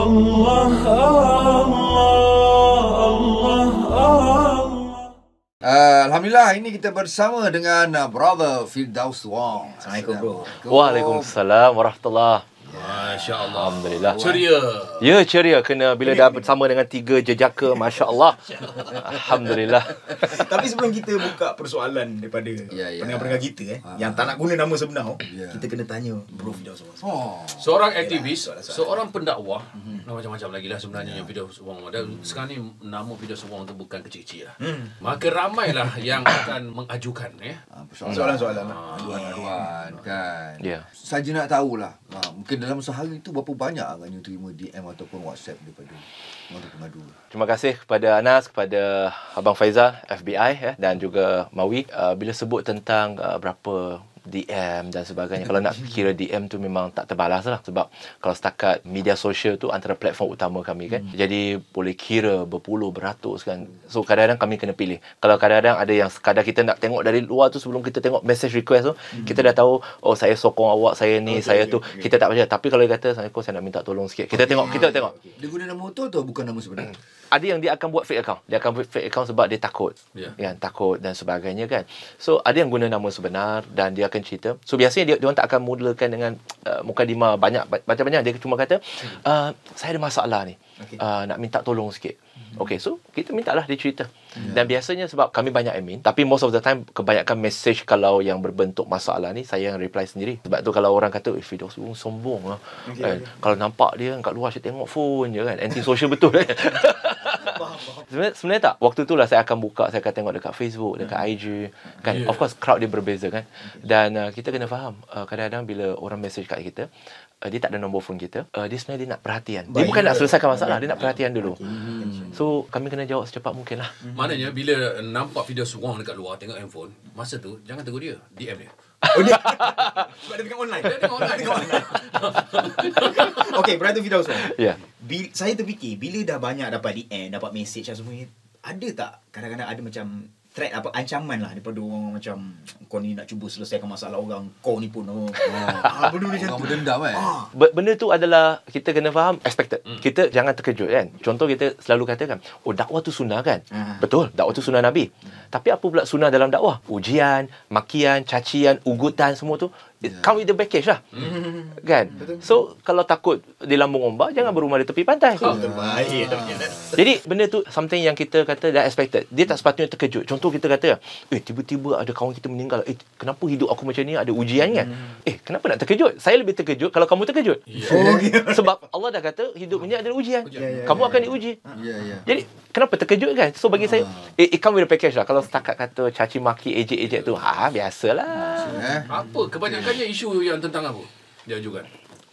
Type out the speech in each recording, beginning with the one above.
Alhamdulillah, ini kita bersama dengan uh, Brother Firdaus Wong. Assalamualaikum, bro. Waalaikumsalam, warahmatullahi Masya Allah Alhamdulillah Ceria Ya ceria Kena bila dah bersama dengan Tiga jejaka Masya Allah Alhamdulillah Tapi sebelum kita buka Persoalan daripada ya, ya. pendengar kita eh, ha. Yang tak nak guna nama sebenar ya. Kita kena tanya Bro Fidaw oh. Seorang aktivis soalan, soalan. Seorang pendakwah hmm Macam-macam lagi lah Sebenarnya ya. Fidaw Subang hmm. sekarang ni Nama video semua untuk Bukan kecil-kecil lah hmm. Maka ramailah Yang akan mengajukan eh, ha soalan-soalan aduan-aduan lah. aduan, ah, kan yeah. saja nak tahulah ha, mungkin dalam sehari tu berapa banyak agaknya terima DM ataupun WhatsApp daripada orang terpengadu terima kasih kepada Anas kepada Abang Faizal FBI eh, dan juga Mawi uh, bila sebut tentang uh, berapa DM dan sebagainya. Kalau nak kira DM tu memang tak terbalas lah. Sebab kalau setakat media sosial tu antara platform utama kami kan. Hmm. Jadi boleh kira berpuluh, beratus kan. So kadang-kadang kami kena pilih. Kalau kadang-kadang ada yang sekadar kita nak tengok dari luar tu sebelum kita tengok message request tu. Hmm. Kita dah tahu, oh saya sokong awak, saya ni, okay, oh, saya okay, ya, tu. Okay. Ya, ya. Kita tak macam. Tapi kalau dia kata, saya nak minta tolong sikit. Kita okay. tengok, kita tengok. Dia guna nama tu atau bukan nama sebenarnya? Hmm ada yang dia akan buat fake account. Dia akan buat fake account sebab dia takut. Yeah. Kan, takut dan sebagainya kan. So, ada yang guna nama sebenar dan dia akan cerita. So, biasanya dia, dia orang tak akan mulakan dengan uh, muka lima banyak, banyak-banyak. Dia cuma kata, hmm. uh, saya ada masalah ni. Hmm okay. uh, ah, nak minta tolong sikit. Mm-hmm. Okay, so kita minta lah dia cerita. Yeah. Dan biasanya sebab kami banyak admin, tapi most of the time kebanyakan message kalau yang berbentuk masalah ni, saya yang reply sendiri. Sebab tu kalau orang kata, eh Fidus, oh, sombong lah. Okay, kan? okay. Kalau nampak dia kat luar, saya tengok phone je kan. Anti-social betul eh. sebenarnya, sebenarnya tak, waktu tu lah saya akan buka, saya akan tengok dekat Facebook, dekat yeah. Hmm. IG. Kan? Yeah. Of course, crowd dia berbeza kan. Okay. Dan uh, kita kena faham, uh, kadang-kadang bila orang message kat kita, uh, dia tak ada nombor phone kita uh, dia sebenarnya dia nak perhatian dia bukan nak selesaikan masalah dia nak perhatian dulu so kami kena jawab secepat mungkin lah hmm. maknanya bila nampak video seorang dekat luar tengok handphone masa tu jangan tegur dia DM dia Oh dia Sebab dia tengok online Dia tengok online, online. Okay Brother Fidaus yeah. Saya terfikir Bila dah banyak dapat DM Dapat message dan semua Ada tak Kadang-kadang ada macam threat apa ancaman lah daripada orang macam kau ni nak cuba selesaikan masalah orang kau ni pun oh. oh. Ah, benda ni macam orang tu kan? Eh? ah. benda tu adalah kita kena faham expected mm. kita jangan terkejut kan contoh kita selalu katakan oh dakwah tu sunnah kan mm. betul dakwah tu sunnah Nabi mm. tapi apa pula sunnah dalam dakwah ujian makian cacian ugutan semua tu yeah. come with the package lah. Mm. Kan? So kalau takut di lambung ombak jangan berumah di tepi pantai. Yeah. Oh, yeah. Jadi benda tu something yang kita kata dah expected. Dia tak sepatutnya terkejut. Contoh kita kata, "Eh tiba-tiba ada kawan kita meninggal. Eh kenapa hidup aku macam ni? Ada ujian kan?" Mm. Eh kenapa nak terkejut? Saya lebih terkejut kalau kamu terkejut. Yeah. Oh, Sebab Allah dah kata hidup ini adalah ujian. ujian. Yeah, yeah, kamu yeah, akan yeah. diuji. Yeah, yeah. Jadi kenapa terkejut kan so bagi uh. saya it, ah. eh, it come with the package lah kalau setakat kata caci maki ejek-ejek tu ha biasalah apa kebanyakannya isu yang tentang apa dia juga?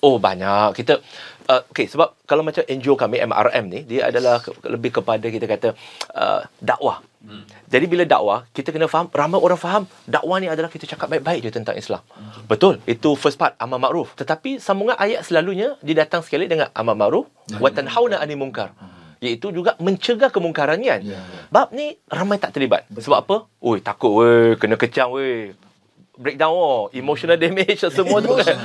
Oh banyak kita uh, okay sebab kalau macam NGO kami MRM ni dia adalah lebih kepada kita kata uh, dakwah. Hmm. Jadi bila dakwah kita kena faham ramai orang faham dakwah ni adalah kita cakap baik-baik je tentang Islam. Hmm. Betul itu first part amar maruf. Tetapi sambungan ayat selalunya didatang sekali dengan amar maruf. hmm. wa tanhauna 'anil munkar. Hmm iaitu juga mencegah kemungkaran kan. Yeah. Ya. Bab ni ramai tak terlibat. Betul. Sebab apa? Oi, takut weh kena kecam weh. Breakdown oh, emotional damage semua tu kan.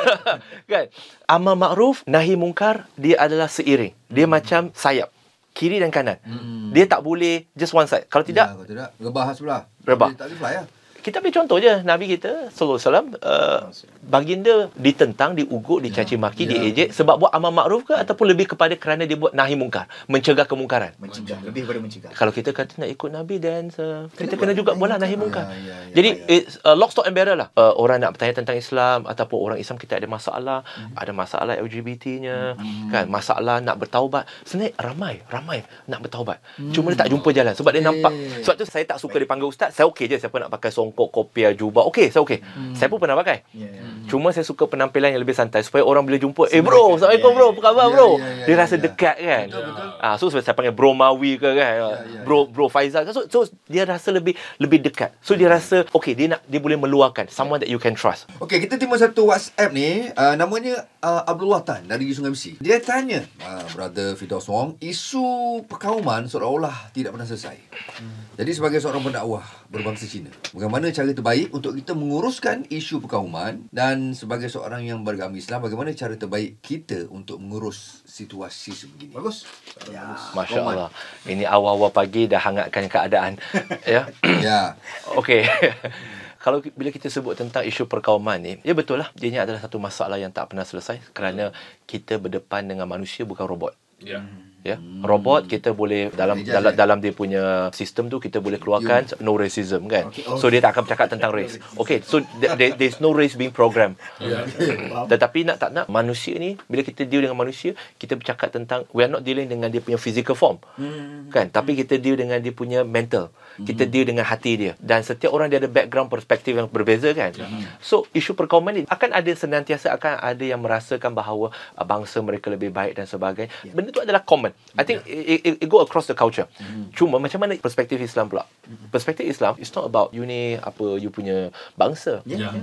kan? Amal makruf nahi mungkar dia adalah seiring. Dia hmm. macam sayap kiri dan kanan. Hmm. Dia tak boleh just one side. Kalau ya, tidak, ya, kalau tidak rebah sebelah. Rebah. Tak boleh fly lah kita ambil contoh je Nabi kita Sallallahu Alaihi Wasallam uh, baginda ditentang diugut ya. dicaci maki yeah. diejek sebab buat amal makruf ke ataupun lebih kepada kerana dia buat nahi mungkar mencegah kemungkaran mencegah lebih kepada mencegah kalau kita kata nak ikut Nabi dan uh, kita kena, juga buat lah nahi mungkar yeah, yeah, yeah, jadi yeah. Ya. It's, uh, lock stock and barrel lah uh, orang nak bertanya tentang Islam ataupun orang Islam kita ada masalah mm ada masalah LGBT-nya mm kan masalah nak bertaubat sebenarnya ramai ramai nak bertaubat mm cuma dia tak hmm. jumpa jalan sebab dia nampak sebab tu saya tak suka dipanggil ustaz saya okey je siapa nak pakai song songkok kopiah jubah okay saya okey hmm. saya pun pernah pakai yeah, yeah, hmm. yeah. cuma saya suka penampilan yang lebih santai supaya orang bila jumpa eh bro assalamualaikum yeah, bro ya, apa khabar yeah, bro yeah, yeah, dia rasa yeah. dekat kan yeah. Ya. ah so saya panggil bro mawi ke kan yeah, yeah, ya. bro bro faizal so, so dia rasa lebih lebih dekat so dia hmm. rasa okay dia nak dia boleh meluahkan someone that you can trust okay kita timbul satu whatsapp ni uh, namanya uh, ah, Abdul Watan dari Sungai Besi dia tanya uh, brother Fidos Wong isu perkauman seolah-olah tidak pernah selesai hmm. jadi sebagai seorang pendakwah berbangsa Cina bagaimana bagaimana cara terbaik untuk kita menguruskan isu perkauman dan sebagai seorang yang beragama Islam bagaimana cara terbaik kita untuk mengurus situasi sebegini. Bagus. Ya. Masya-Allah. Ini awal-awal pagi dah hangatkan keadaan. ya. ya. Okey. Kalau bila kita sebut tentang isu perkauman ni, ya betul lah. Dia adalah satu masalah yang tak pernah selesai kerana kita berdepan dengan manusia bukan robot. Yeah. Hmm ya hmm. robot kita boleh dalam okay, dalam, dalam dia punya sistem tu kita boleh keluarkan yeah. no racism kan okay, okay. so dia tak akan bercakap tentang race okay so there, there's no race being programmed ya, ya, tetapi nak tak nak manusia ni bila kita deal dengan manusia kita bercakap tentang we are not dealing dengan dia punya physical form hmm. kan tapi kita deal dengan dia punya mental kita mhm. deal dengan hati dia dan setiap orang dia ada background perspektif yang berbeza kan ya. so isu perkauman ni akan ada senantiasa akan ada yang merasakan bahawa uh, bangsa mereka lebih baik dan sebagainya yeah. benda tu adalah common i think ya. it, it, it go across the culture mhm. cuma macam mana perspektif Islam pula mhm. perspektif Islam it's not about you ni apa you punya bangsa ya,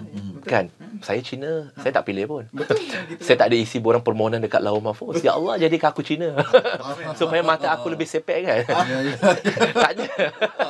kan hmm. saya Cina ah. saya tak pilih pun saya tak ada isi borang permohonan dekat lauh mahfuz ya Allah jadi aku Cina supaya mata aku lebih sepek kan tak ada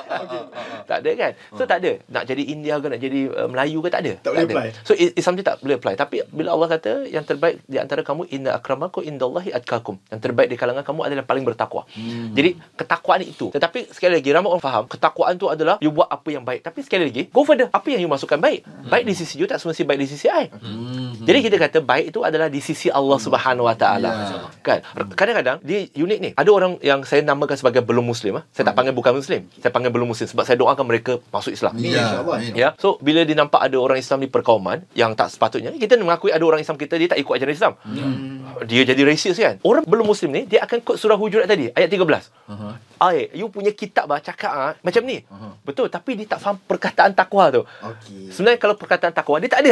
tak ada kan so hmm. tak ada nak jadi India ke nak jadi uh, Melayu ke tak ada tak, tak boleh ada. apply so it, it's something tak boleh apply tapi bila Allah kata yang terbaik di antara kamu inna akramakum indallahi atqakum yang terbaik di kalangan kamu adalah paling bertakwa hmm. jadi ketakwaan itu tetapi sekali lagi ramai orang faham ketakwaan tu adalah you buat apa yang baik tapi sekali lagi go further apa yang you masukkan baik hmm. baik di sisi you tak semestinya baik di sisi I hmm. jadi kita kata baik itu adalah di sisi Allah hmm. Subhanahu Wa Taala ya. kan kadang-kadang dia unik ni ada orang yang saya namakan sebagai belum muslim ha? saya hmm. tak panggil bukan muslim saya panggil belum sebelum Muslim. sebab saya doakan mereka masuk Islam. Ya. ya. So bila dia nampak ada orang Islam di perkauman yang tak sepatutnya, kita mengakui ada orang Islam kita dia tak ikut ajaran Islam. Hmm. Dia jadi racist kan. Orang belum muslim ni dia akan ikut surah hujurat tadi ayat 13. Uh-huh. Ai, you punya kitab lah cakap ah macam ni. Uh-huh. Betul, tapi dia tak faham perkataan takwa tu. Okey. Sebenarnya kalau perkataan takwa dia tak ada.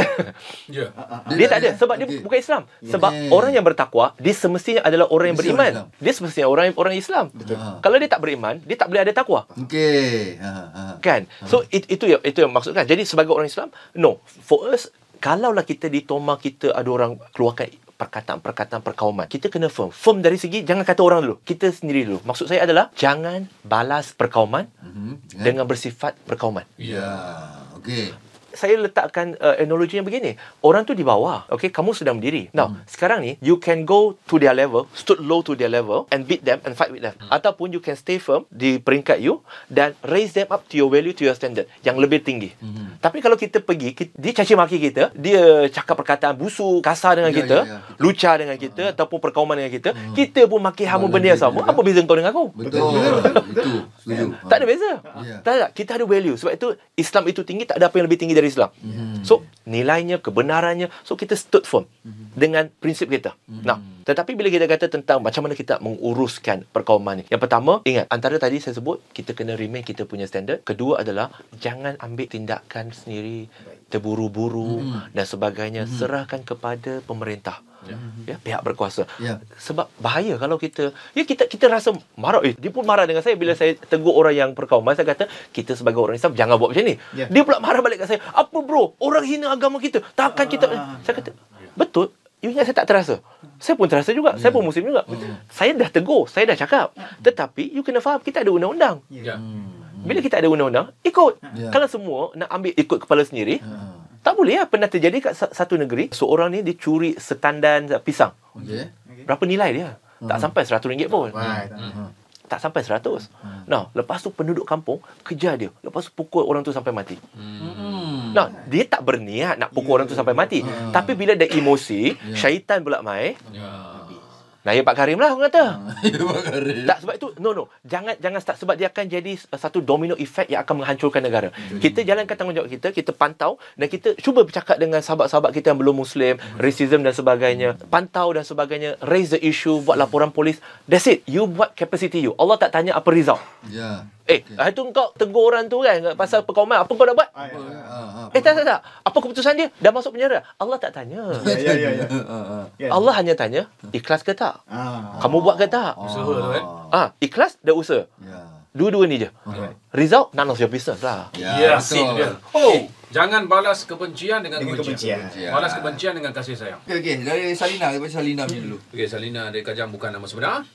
Ya. Yeah. dia, dia, dia tak ada sebab okay. dia bukan Islam. Sebab yeah. orang yang bertakwa, dia semestinya adalah orang yang beriman. Dia semestinya orang orang Islam. Betul. Uh-huh. Kalau dia tak beriman, dia tak boleh ada takwa. Okey. Uh-huh. Kan? So uh-huh. it, itu yang itu yang maksudkan. Jadi sebagai orang Islam, no. For us, kalaulah kita di toma kita ada orang keluarkan perkataan-perkataan perkauman. Kita kena firm. Firm dari segi jangan kata orang dulu. Kita sendiri dulu. Maksud saya adalah jangan balas perkauman mm-hmm. dengan bersifat perkauman. Ya. Yeah. Okay saya letakkan uh, analogi yang begini. Orang tu di bawah. Okay, kamu sedang berdiri. Now, hmm. sekarang ni, you can go to their level, stood low to their level, and beat them and fight with them. Hmm. Ataupun you can stay firm di peringkat you, dan raise them up to your value, to your standard, yang lebih tinggi. Hmm. Tapi kalau kita pergi, kita, dia caci maki kita, dia cakap perkataan busuk, kasar dengan yeah, kita, yeah, yeah. Ya, lucah dengan kita, uh. ataupun perkauman dengan kita, uh. kita pun maki hamun benda yang sama. Dia. Ya. Apa beza kau dengan aku? Betul. Betul. Betul. Betul. Betul. Betul. Tak ada beza. Yeah. Tak ada. Kita ada value. Sebab itu, Islam itu tinggi, tak ada apa yang lebih tinggi dari Islam. Mm-hmm. So nilainya, kebenarannya, so kita stood firm mm-hmm. dengan prinsip kita. Mm-hmm. Nah, tetapi bila kita kata tentang macam mana kita menguruskan perkauman ni. Yang pertama, ingat antara tadi saya sebut kita kena remain kita punya standard. Kedua adalah jangan ambil tindakan sendiri terburu-buru mm-hmm. dan sebagainya, mm-hmm. serahkan kepada pemerintah. Ya. ya pihak berkuasa. Ya. Sebab bahaya kalau kita ya kita kita rasa marah eh dia pun marah dengan saya bila saya tegur orang yang perkauman saya kata kita sebagai orang Islam jangan buat macam ni. Ya. Dia pula marah balik kat saya. Apa bro? Orang hina agama kita. Takkan kita uh, saya kata ah, ah. betul. You ingat saya tak terasa. Saya pun terasa juga. Ya. Saya pun ya. muslim juga. Uh. Saya dah tegur, saya dah cakap. Ya. Tetapi you kena faham kita ada undang-undang. Ya. Bila kita ada undang-undang, ikut. Ya. Kalau semua nak ambil ikut kepala sendiri, ya. Tak boleh lah. Pernah terjadi kat satu negeri. Seorang ni dia curi setandan pisang. Okay. Berapa nilai dia? Hmm. Tak sampai seratus ringgit pun. Hmm. Tak sampai seratus. Hmm. Nah, lepas tu penduduk kampung kejar dia. Lepas tu pukul orang tu sampai mati. Hmm. Nah, dia tak berniat nak pukul yeah. orang tu sampai ya. mati. Hmm. Tapi bila ada emosi, yeah. syaitan pula main. Yeah. Naya Pak Karim lah orang kata. Naya Pak Karim. Tak sebab itu no no. Jangan jangan start sebab dia akan jadi satu domino effect yang akan menghancurkan negara. Hmm. Kita jalankan tanggungjawab kita, kita pantau dan kita cuba bercakap dengan sahabat-sahabat kita yang belum muslim, hmm. racism dan sebagainya. Pantau dan sebagainya, raise the issue, buat laporan polis. That's it. You buat capacity you. Allah tak tanya apa result. Ya. Yeah. Eh, okay. tu kau tegur orang tu kan hmm. pasal perkauman. Apa kau dah buat? Ah, ya, ya, ya. Ah, ah, eh, tak, tak, tak. Apa keputusan dia? Dah masuk penjara? Allah tak tanya. Ya, ya, ya. Allah hanya tanya, ikhlas ke tak? Kamu buat ke tak? Usaha tu kan? Ah, ikhlas dan usaha. Ya. Dua-dua ni je. Result, none of your business lah. Ya, betul. Oh, eh, Jangan balas kebencian dengan, dengan kebencian. kebencian. Balas kebencian dengan kasih sayang. Okey, okay. dari Salina, dari Salina dulu. Okey, Salina dari Kajang bukan nama sebenar.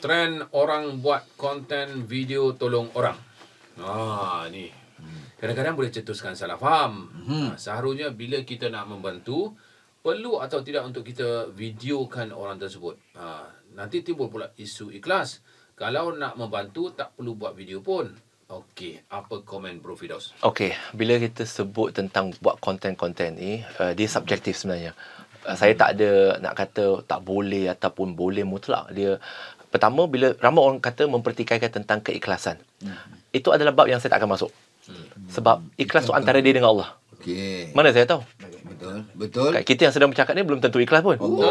Trend orang buat konten video tolong orang. Ah ni. Kadang-kadang boleh cetuskan salah faham. Mhm. Ah, seharusnya bila kita nak membantu perlu atau tidak untuk kita videokan orang tersebut. Ah, nanti timbul pula isu ikhlas. Kalau nak membantu tak perlu buat video pun. Okey, apa komen Bro Fidos? Okey, bila kita sebut tentang buat konten-konten ni, uh, dia subjektif sebenarnya. Eh, saya tak ada nak kata tak boleh ataupun boleh mutlak dia pertama bila ramai orang kata mempertikaikan tentang keikhlasan hmm. itu adalah bab yang saya tak akan masuk hmm. sebab ikhlas hmm. tu antara dia dengan Allah okay. mana saya tahu okay. Betul. Betul. Kat kita yang sedang bercakap ni belum tentu ikhlas pun. Oh, Allah.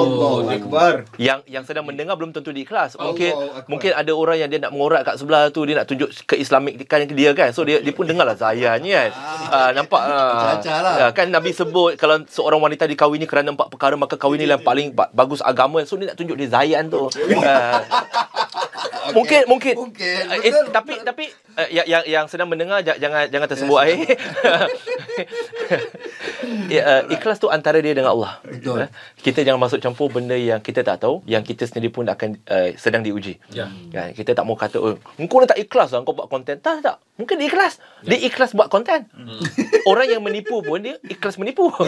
Allah Akbar. Yang yang sedang mendengar belum tentu diikhlas. Mungkin mungkin ada orang yang dia nak mengorat kat sebelah tu, dia nak tunjuk keislamikan dia kan. So dia dia pun dengarlah zayanya kan. Ah. ah, nampak ah. Lah. Ya, kan Nabi sebut kalau seorang wanita dikahwini kerana empat perkara maka kahwinilah yang paling bagus agama. So dia nak tunjuk dia zayan tu. Ah mungkin mungkin okay. Eh, eh, betul. tapi tapi uh, eh, yang, yang yang sedang mendengar jangan jangan tersembuh eh. air ya, uh, ikhlas tu antara dia dengan Allah betul. Uh, kita jangan masuk campur benda yang kita tak tahu yang kita sendiri pun akan uh, sedang diuji ya yeah. kita tak mau kata oh, engkau ni tak ikhlas lah, engkau buat konten tak tak mungkin dia ikhlas yeah. dia ikhlas buat konten mm. orang yang menipu pun dia ikhlas menipu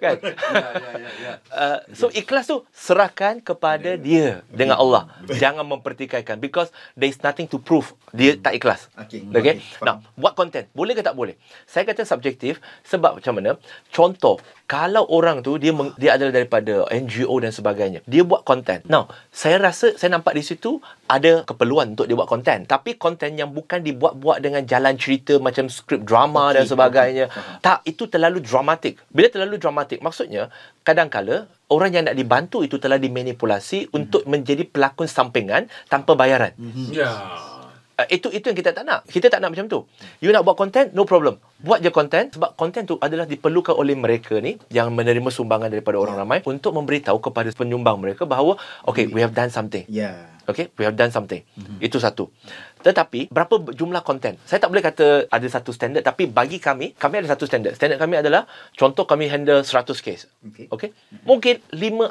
kan? Yeah, yeah, yeah, ya, ya. Uh, so ikhlas tu serahkan kepada yeah. dia dengan Allah. Jangan mempertikaikan because there is nothing to prove dia hmm. tak ikhlas. Okay. okay? Now, buat content. Boleh ke tak boleh? Saya kata subjektif sebab macam mana? Contoh, kalau orang tu dia meng, dia adalah daripada NGO dan sebagainya. Dia buat content. Now, saya rasa saya nampak di situ ada keperluan untuk dia buat content. Tapi content yang bukan dibuat-buat dengan jalan cerita macam skrip drama okay. dan sebagainya. Okay. Tak, itu terlalu dramatik. Bila terlalu terlalu dramatik. Maksudnya, kadang kadangkala orang yang nak dibantu itu telah dimanipulasi mm-hmm. untuk menjadi pelakon sampingan tanpa bayaran. Mm-hmm. Yeah. Uh, itu itu yang kita tak nak. Kita tak nak macam tu. You nak buat content, no problem. Buat je content sebab content tu adalah diperlukan oleh mereka ni yang menerima sumbangan daripada orang yeah. ramai untuk memberitahu kepada penyumbang mereka bahawa okay, we, have done something. Yeah. Okay, we have done something. Mm-hmm. Itu satu. Tetapi, berapa jumlah content? Saya tak boleh kata ada satu standard tapi bagi kami, kami ada satu standard. Standard kami adalah contoh kami handle 100 case. Okay. okay? Mm-hmm. Mungkin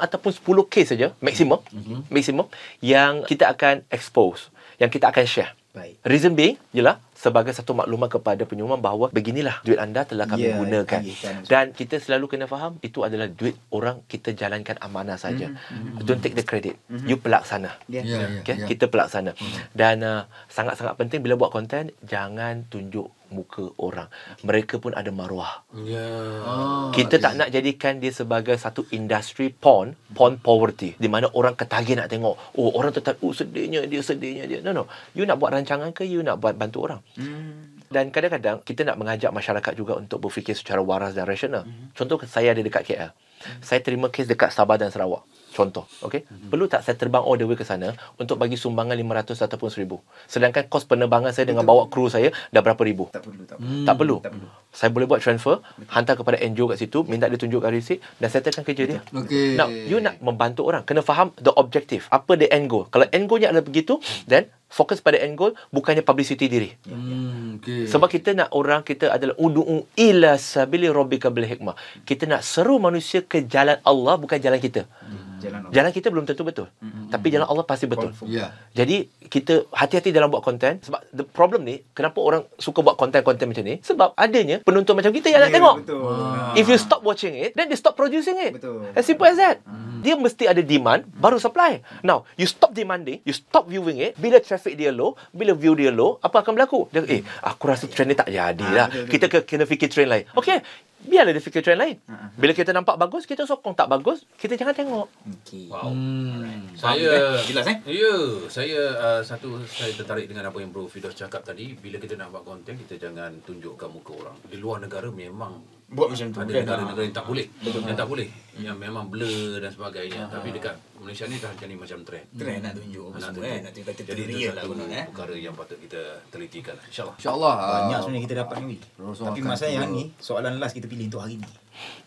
5 ataupun 10 case saja maksimum. Mm-hmm. Maksimum yang kita akan expose, yang kita akan share. Baik. Reason b, ialah sebagai satu maklumat kepada penyumbang bahawa beginilah duit anda telah kami yeah, gunakan. Ya, ya, Dan kita selalu kena faham itu adalah duit orang kita jalankan amanah saja. Mm-hmm. Mhm, Don't mhm. take the credit. Mm-hmm. You pelaksana. Yeah. Yeah, okay? yeah, ya, Kita pelaksana. Mm-hmm. Dan uh, sangat-sangat penting bila buat konten jangan tunjuk muka orang. Mereka pun ada maruah. Yeah. Ah, kita tak nak jadikan dia sebagai satu industri porn, porn poverty di mana orang ketagih nak tengok. Oh, orang tetap oh sedihnya dia, sedihnya dia. No no. You nak buat rancangan ke you nak buat bantu orang? Mm. Dan kadang-kadang kita nak mengajak masyarakat juga untuk berfikir secara waras dan rasional. Mm. Contoh saya ada dekat KL. Mm. Saya terima kes dekat Sabah dan Sarawak. Mm. Contoh, okay? Mm-hmm. Perlu tak saya terbang all the way ke sana untuk bagi sumbangan 500 ataupun 1000? Sedangkan kos penerbangan saya Betul. dengan bawa kru saya dah berapa ribu? Tak perlu, tak perlu. Hmm. Tak, perlu. tak perlu. Saya boleh buat transfer, Betul. hantar kepada NGO kat situ, minta dia tunjukkan receipt dan settlekan kerja Betul. dia. Okay. Now, you nak membantu orang, kena faham the objective, apa the end goal. Kalau end goalnya adalah begitu, then fokus pada end goal bukannya publicity diri. Ya, ya. Hmm, okay. Sebab kita nak orang kita adalah udu'u ila sabili rabbika bil hikmah. Kita nak seru manusia ke jalan Allah bukan jalan kita. Hmm jalan Allah. Jalan kita belum tentu betul. Mm-hmm. Tapi jalan Allah pasti betul. Yeah. Jadi kita hati-hati dalam buat konten sebab the problem ni kenapa orang suka buat konten-konten macam ni? Sebab adanya penonton macam kita yang yeah, nak ya, tengok. Betul. Ah. Ah. If you stop watching it, then they stop producing it. Betul. As simple as that. Mm. Dia mesti ada demand baru supply. Now, you stop demanding, you stop viewing it, bila traffic dia low, bila view dia low, apa akan berlaku? Dia, eh, aku rasa trend ni tak jadilah. Ah, lah. kita kena fikir trend lain. Okay biarlah dia fikir trend lain. Mm-hmm. Bila kita nampak bagus, kita sokong. Tak bagus, kita jangan tengok. Okay. Wow. Hmm. Saya, eh? jelas eh? Ya, saya uh, satu saya tertarik dengan apa yang Bro Fidos cakap tadi. Bila kita nampak konten, kita jangan tunjukkan muka orang. Di luar negara memang buat macam tu. Ada kan? negara-negara ah. yang tak boleh. Betul. Yang tak boleh. Yang memang blur dan sebagainya. Ha. Tapi dekat Malaysia ni dah jadi macam trend. Trend hmm. nak tunjuk apa semua. Eh. Nak tunjuk kata teori lah. Guna, eh. Perkara yang patut kita telitikan. Lah. InsyaAllah. InsyaAllah. Banyak ah, sebenarnya kita dapat ni. Tapi masa yang ni, soalan last kita pilih untuk hari ni.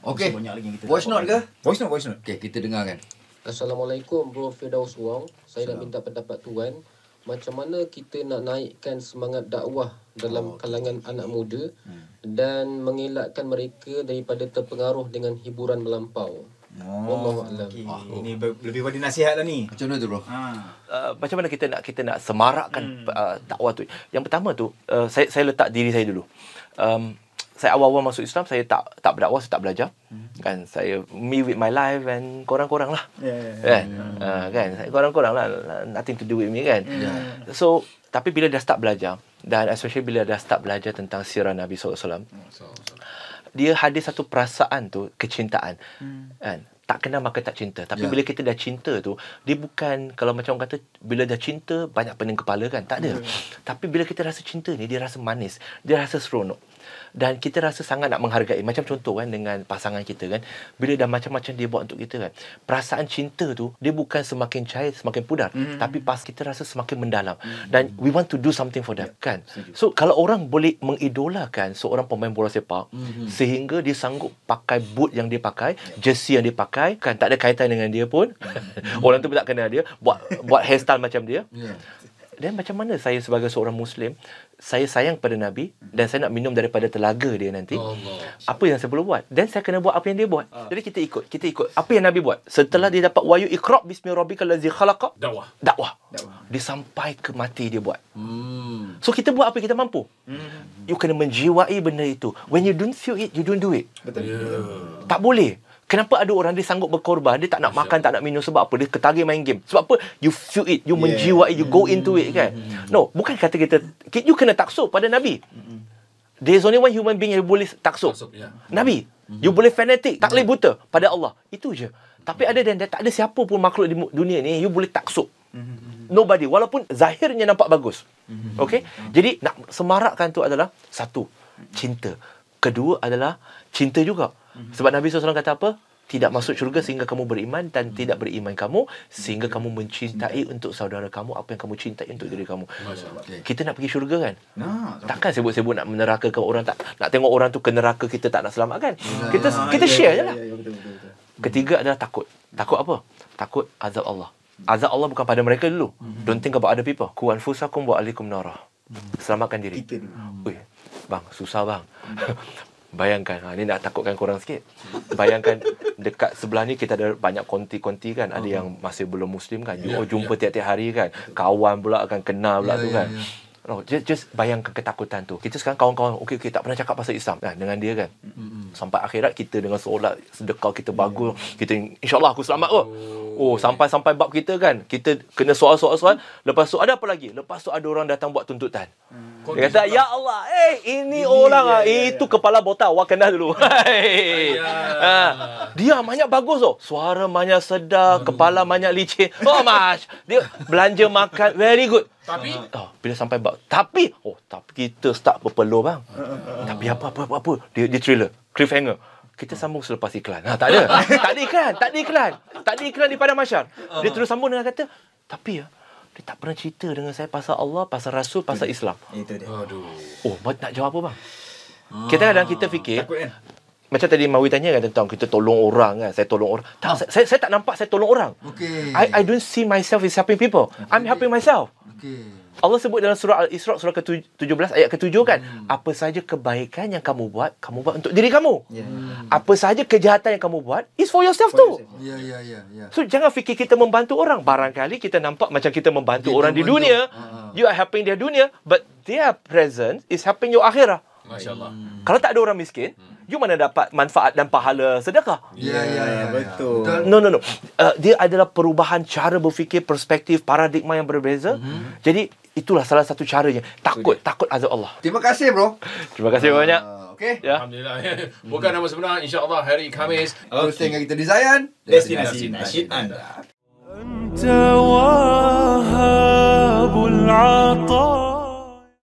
Okay. Banyak lagi kita voice note ke? Voice note, voice note. Okay, kita dengarkan. Assalamualaikum Bro Firdaus Wong. Saya nak minta pendapat tuan macam mana kita nak naikkan semangat dakwah dalam oh, okay. kalangan anak muda hmm. dan mengelakkan mereka daripada terpengaruh dengan hiburan melampau. Oh, okay. Allah. Oh, ini lebih pada nasihatlah ni. Macam mana tu bro? Ha. Uh, macam mana kita nak kita nak semarakkan hmm. uh, dakwah tu? Yang pertama tu uh, saya saya letak diri saya dulu. Um, saya awal-awal masuk Islam saya tak tak berdakwah saya tak belajar hmm. kan saya me with my life and korang-korang lah yeah, yeah, yeah, kan yeah. Ya. Ha, uh, kan korang-korang lah nothing to do with me kan yeah. Ya. so tapi bila dah start belajar dan especially bila dah start belajar tentang sirah Nabi SAW oh, so, so. dia hadir satu perasaan tu kecintaan hmm. kan tak kena maka tak cinta tapi yeah. bila kita dah cinta tu dia bukan kalau macam orang kata bila dah cinta banyak pening kepala kan tak ada yeah. Ya. tapi bila kita rasa cinta ni dia rasa manis dia rasa seronok dan kita rasa sangat nak menghargai macam contoh kan dengan pasangan kita kan bila dah macam-macam dia buat untuk kita kan perasaan cinta tu dia bukan semakin cair semakin pudar mm-hmm. tapi pas kita rasa semakin mendalam mm-hmm. dan we want to do something for that yeah. kan so kalau orang boleh mengidolakan seorang pemain bola sepak mm-hmm. sehingga dia sanggup pakai boot yang dia pakai ya. jersey yang dia pakai kan tak ada kaitan dengan dia pun mm-hmm. orang tu pun tak kenal dia buat buat hairstyle macam dia yeah. Ya. Dan macam mana saya sebagai seorang Muslim saya sayang pada Nabi hmm. dan saya nak minum daripada telaga dia nanti. Allah. Apa yang saya perlu buat? Dan saya kena buat apa yang dia buat. Ha. Jadi kita ikut, kita ikut apa yang Nabi buat. Setelah hmm. dia dapat wayu ikra' bismi rabbikal ladzi khalaq. Dakwah. Dakwah. Dakwah. Dia sampai ke mati dia buat. Hmm. So kita buat apa yang kita mampu. Hmm. You kena menjiwai benda itu. When you don't feel it, you don't do it. Betul. Yeah. Tak boleh. Kenapa ada orang dia sanggup berkorban Dia tak nak makan Tak nak minum Sebab apa Dia ketagih main game Sebab apa You feel it You yeah. it, You go into it kan mm-hmm. No Bukan kata kita You kena taksub pada Nabi mm-hmm. There's only one human being Yang boleh taksub Nabi mm-hmm. You boleh fanatik Tak boleh buta Pada Allah Itu je Tapi ada dan Tak ada siapa pun makhluk di dunia ni You boleh taksub Nobody Walaupun zahirnya nampak bagus Okay Jadi nak semarakkan tu adalah Satu Cinta Kedua adalah Cinta juga hmm Sebab Nabi SAW kata apa? Tidak masuk syurga sehingga kamu beriman dan hmm tidak beriman kamu sehingga kamu mencintai hmm untuk saudara kamu apa yang kamu cintai untuk diri kamu. Okay. Kita nak pergi syurga kan? Nah, Takkan sebut-sebut nak meneraka ke orang tak nak tengok orang tu ke neraka kita tak nak selamat kan? Yeah. Kita kita ya, share yeah. je lah. Yeah. Yeah. Betul, betul, betul. Ketiga adalah takut. Takut apa? Takut azab Allah. Azab Allah bukan pada mereka dulu. hmm Don't think about other people. Ku anfusakum wa alikum narah. Hmm. Selamatkan diri. Kita dulu. Bang, susah bang. Hmm. Bayangkan ha, Ni nak takutkan korang sikit Bayangkan Dekat sebelah ni Kita ada banyak konti-konti kan Ada uh-huh. yang masih belum muslim kan yeah, oh, Jumpa yeah. tiap-tiap hari kan Kawan pula akan Kenal pula yeah, tu yeah, kan yeah. No, just, just bayangkan ketakutan tu. Kita sekarang kawan-kawan, okay okay tak pernah cakap pasal Islam kan, dengan dia kan. Mm-hmm. Sampai akhirat kita dengan solat, sedekah kita bagus, mm kita insyaallah aku selamat kok. Oh oh, oh sampai sampai bab kita kan kita kena soal-soal soal lepas tu ada apa lagi lepas tu ada orang datang buat tuntutan hmm. dia kata ya Allah eh ini, ini orang ah ya, ya, itu ya. kepala botak awak kenal dulu ha. dia banyak bagus oh suara banyak sedar hmm. kepala banyak licin oh mas dia belanja makan very good tapi oh, bila sampai bab tapi oh tapi kita start berpeluh bang uh, uh, uh, tapi apa apa apa, apa. dia dia thriller cliffhanger kita sambung selepas iklan. Ha, tak ada. tak ada iklan. Tak ada iklan. Tak ada iklan di Padang Masyar. Ah. Dia terus sambung dengan kata, tapi ya, dia tak pernah cerita dengan saya pasal Allah, pasal Rasul, pasal Islam. Itu dia. Aduh. Oh, nak jawab apa bang? Ah, kita kadang kita fikir Takut kan? Macam tadi Mawi tanya kan tentang Kita tolong orang kan Saya tolong orang tak, ha. saya, saya, saya tak nampak saya tolong orang okay. I, I don't see myself is helping people okay. I'm helping myself okay. Allah sebut dalam surah Al-Isra surah ke-17 ayat ke-7 kan hmm. apa saja kebaikan yang kamu buat kamu buat untuk diri kamu. Yeah. Hmm. Apa saja kejahatan yang kamu buat is for yourself tu. Ya, ya ya ya So jangan fikir kita membantu orang. Barangkali kita nampak macam kita membantu yeah, orang di dunia. Uh-huh. You are helping their dunia but their presence is helping your akhirah. Masya-Allah. Hmm. Kalau tak ada orang miskin, hmm. you mana dapat manfaat dan pahala sedekah? Ya yeah, yeah, yeah, ya. betul. No no no. Uh, dia adalah perubahan cara berfikir, perspektif, paradigma yang berbeza. Hmm. Jadi itulah salah satu caranya. Takut, Itu takut azab Allah. Terima kasih bro. Terima kasih uh, banyak. Okay. Ya. Alhamdulillah. Bukan nama sebenar. InsyaAllah hari Khamis. Okay. Terus tengah kita di Zayan. Destinasi nasib anda. Anta wahabul atas.